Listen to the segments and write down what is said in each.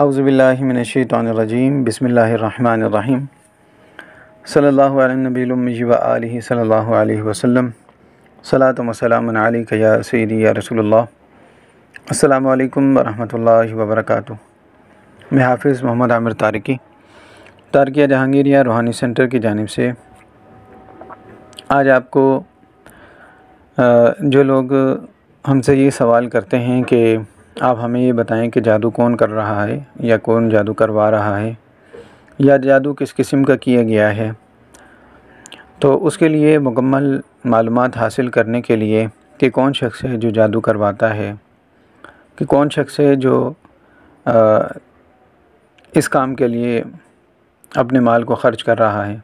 अउज़बिल्लिमिनशैतरजीम बसमीम सल्ला सल वसम सलात वसलाम या सैद वबरक मैं हाफिज़ मोहम्मद आमिर तारकी तारकिया जहांगीरिया रूहानी सेंटर की जानब से आज आपको जो लोग हमसे ये सवाल करते हैं कि आप हमें ये बताएं कि जादू कौन कर रहा है या कौन जादू करवा रहा है या जादू किस किस्म का किया गया है तो उसके लिए मुकम्मल मालूम हासिल करने के लिए कि कौन शख्स है जो जादू करवाता है कि कौन शख्स है जो आ, इस काम के लिए अपने माल को ख़र्च कर रहा है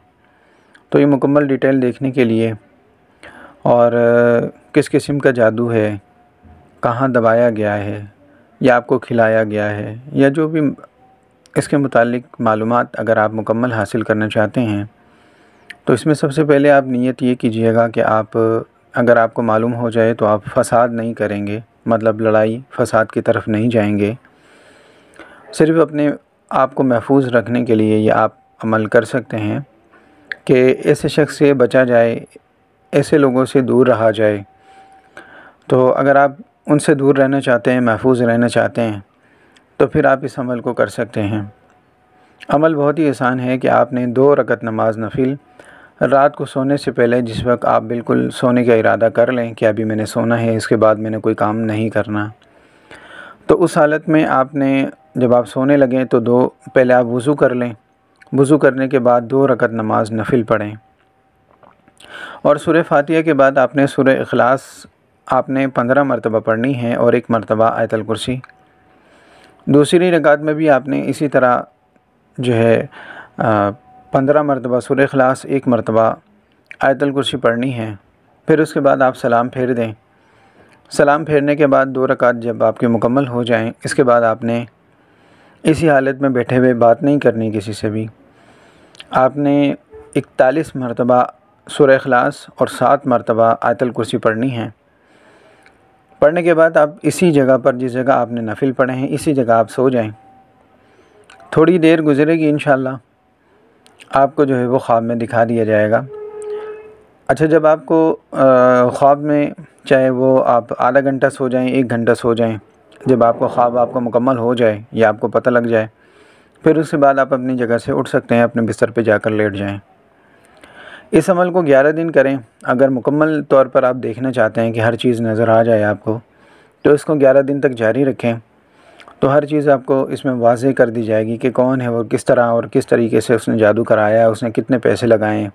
तो ये मुकम्मल डिटेल देखने के लिए और किस किस्म का जादू है कहाँ दबाया गया है या आपको खिलाया गया है या जो भी इसके मुतालिक मालूम अगर आप मुकम्मल हासिल करना चाहते हैं तो इसमें सबसे पहले आप नीयत ये कीजिएगा कि आप अगर आपको मालूम हो जाए तो आप फसाद नहीं करेंगे मतलब लड़ाई फसाद की तरफ नहीं जाएंगे सिर्फ अपने आप को महफूज रखने के लिए ये आप अमल कर सकते हैं कि ऐसे शख्स से बचा जाए ऐसे लोगों से दूर रहा जाए तो अगर आप उनसे दूर रहना चाहते हैं महफूज रहना चाहते हैं तो फिर आप इस अमल को कर सकते हैं अमल बहुत ही आसान है कि आपने दो रकत नमाज नफिल रात को सोने से पहले जिस वक्त आप बिल्कुल सोने का इरादा कर लें कि अभी मैंने सोना है इसके बाद मैंने कोई काम नहीं करना तो उस हालत में आपने जब आप सोने लगें तो दो पहले आप वज़ू कर लें वज़ू करने के बाद दो रकत नमाज नफिल पढ़ें और सुर फातिया के बाद आपने सुर अखलास आपने पंद्रह मरतबा पढ़नी है और एक मरतबा आयतल कुर्सी दूसरी रकात में भी आपने इसी तरह जो है पंद्रह मरतबा सुर खलास एक मरतबा आयतल कुर्सी पढ़नी है फिर उसके बाद आप सलाम फेर दें सलाम फेरने के बाद दो रकात जब आपके मुकम्मल हो जाएं इसके बाद आपने इसी हालत में बैठे हुए बात नहीं करनी किसी से भी आपने इकतालीस मरतबा सुर खलास और सात मरतबा आयतल कुर्सी पढ़नी है पढ़ने के बाद आप इसी जगह पर जिस जगह आपने नफिल पढ़े हैं इसी जगह आप सो जाएं थोड़ी देर गुजरेगी इन आपको जो है वो ख्वाब में दिखा दिया जाएगा अच्छा जब आपको ख्वाब में चाहे वो आप आधा घंटा सो जाएं एक घंटा सो जाएं जब आपको ख्वाब आपको मुकम्मल हो जाए या आपको पता लग जाए फिर उसके बाद आप अपनी जगह से उठ सकते हैं अपने बिस्तर पर जाकर लेट जाएँ इस अमल को ग्यारह दिन करें अगर मुकम्मल तौर पर आप देखना चाहते हैं कि हर चीज़ नज़र आ जाए आपको तो इसको ग्यारह दिन तक जारी रखें तो हर चीज़ आपको इसमें वाजे कर दी जाएगी कि कौन है वो किस तरह और किस तरीके से उसने जादू कराया उसने कितने पैसे लगाए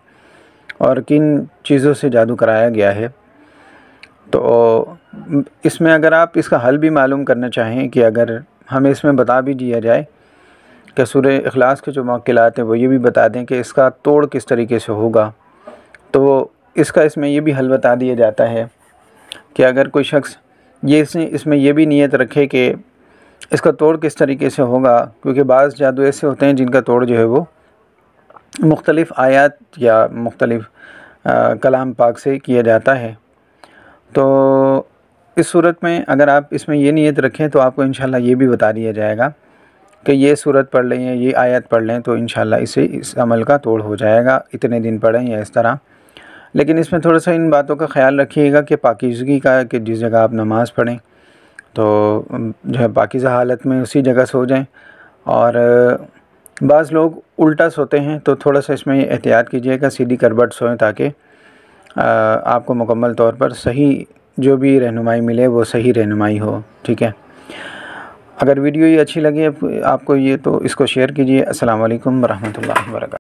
और किन चीज़ों से जादू कराया गया है तो इसमें अगर आप इसका हल भी मालूम करना चाहें कि अगर हमें इसमें बता भी दिया जाए कि सूर्य अखलास के जो मौकिलते हैं वो ये भी बता दें कि इसका तोड़ किस तरीके से होगा तो इसका इसमें ये भी हल बता दिया जाता है कि अगर कोई शख्स ये इसने इसमें यह भी नीयत रखे कि इसका तोड़ किस तरीके से होगा क्योंकि बाज़ जादू ऐसे होते हैं जिनका तोड़ जो है वो मुख्तलिफ़ आयात या मुख्तलिफ़ कलाम पाक से किया जाता है तो इस सूरत में अगर आप इसमें ये नीयत रखें तो आपको इन ये भी बता दिया जाएगा कि ये सूरत पढ़ लें या ये आयत पढ़ लें तो इन इसे इस अमल का तोड़ हो जाएगा इतने दिन पढ़ें या इस तरह लेकिन इसमें थोड़ा सा इन बातों का ख्याल रखिएगा कि पाकिजगी का कि जिस जगह आप नमाज़ पढ़ें तो जो है पाकिज़ा हालत में उसी जगह सो जाएं और बाज़ लोग उल्टा सोते हैं तो थोड़ा सा इसमें एहतियात कीजिएगा सीधी करबट सोएं ताकि आपको मुकम्मल तौर पर सही जो भी रहनुमाई मिले वो सही रहनुमाई हो ठीक है अगर वीडियो ये अच्छी लगे आपको ये तो इसको शेयर कीजिए असल वालेकुम वर्क